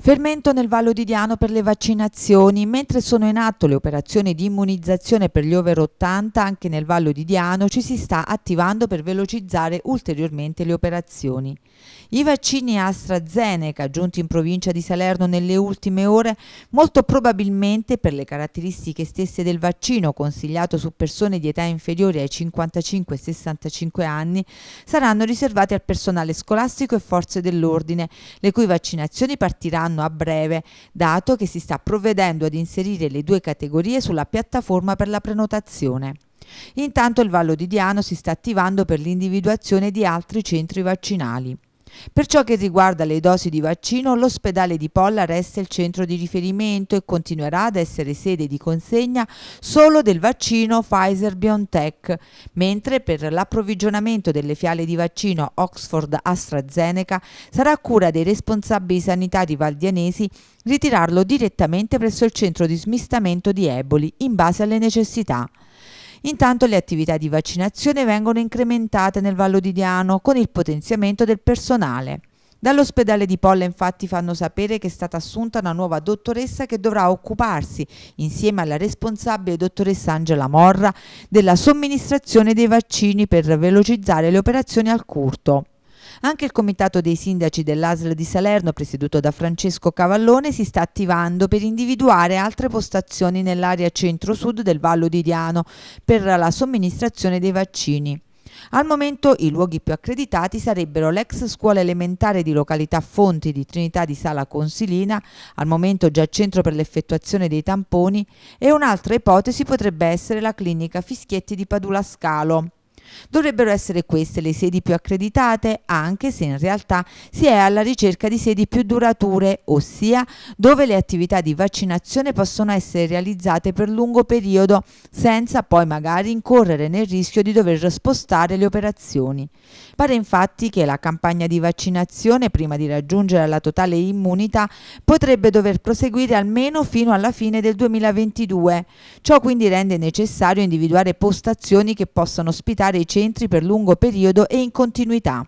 Fermento nel Vallo di Diano per le vaccinazioni. Mentre sono in atto le operazioni di immunizzazione per gli over 80, anche nel Vallo di Diano ci si sta attivando per velocizzare ulteriormente le operazioni. I vaccini AstraZeneca, giunti in provincia di Salerno nelle ultime ore, molto probabilmente per le caratteristiche stesse del vaccino consigliato su persone di età inferiore ai 55 65 anni, saranno riservati al personale scolastico e forze dell'ordine, le cui vaccinazioni partiranno saranno a breve, dato che si sta provvedendo ad inserire le due categorie sulla piattaforma per la prenotazione. Intanto il Vallo di Diano si sta attivando per l'individuazione di altri centri vaccinali. Per ciò che riguarda le dosi di vaccino, l'ospedale di Polla resta il centro di riferimento e continuerà ad essere sede di consegna solo del vaccino Pfizer-BioNTech, mentre per l'approvvigionamento delle fiale di vaccino Oxford-AstraZeneca sarà a cura dei responsabili sanitari valdianesi ritirarlo direttamente presso il centro di smistamento di Eboli in base alle necessità. Intanto le attività di vaccinazione vengono incrementate nel Vallo di Diano con il potenziamento del personale. Dall'ospedale di Polla infatti fanno sapere che è stata assunta una nuova dottoressa che dovrà occuparsi, insieme alla responsabile dottoressa Angela Morra, della somministrazione dei vaccini per velocizzare le operazioni al curto. Anche il comitato dei sindaci dell'ASL di Salerno, presieduto da Francesco Cavallone, si sta attivando per individuare altre postazioni nell'area centro-sud del Vallo di Diano per la somministrazione dei vaccini. Al momento i luoghi più accreditati sarebbero l'ex scuola elementare di località Fonti di Trinità di Sala Consilina, al momento già centro per l'effettuazione dei tamponi, e un'altra ipotesi potrebbe essere la clinica Fischietti di Padula Scalo. Dovrebbero essere queste le sedi più accreditate, anche se in realtà si è alla ricerca di sedi più durature, ossia dove le attività di vaccinazione possono essere realizzate per lungo periodo, senza poi magari incorrere nel rischio di dover spostare le operazioni. Pare infatti che la campagna di vaccinazione, prima di raggiungere la totale immunità, potrebbe dover proseguire almeno fino alla fine del 2022. Ciò quindi rende necessario individuare postazioni che possano ospitare i centri per lungo periodo e in continuità.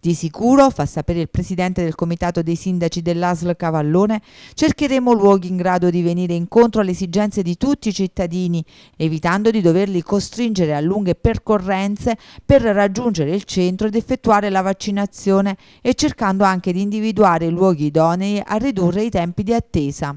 Di sicuro, fa sapere il presidente del comitato dei sindaci dell'ASL Cavallone, cercheremo luoghi in grado di venire incontro alle esigenze di tutti i cittadini, evitando di doverli costringere a lunghe percorrenze per raggiungere il centro ed effettuare la vaccinazione e cercando anche di individuare luoghi idonei a ridurre i tempi di attesa.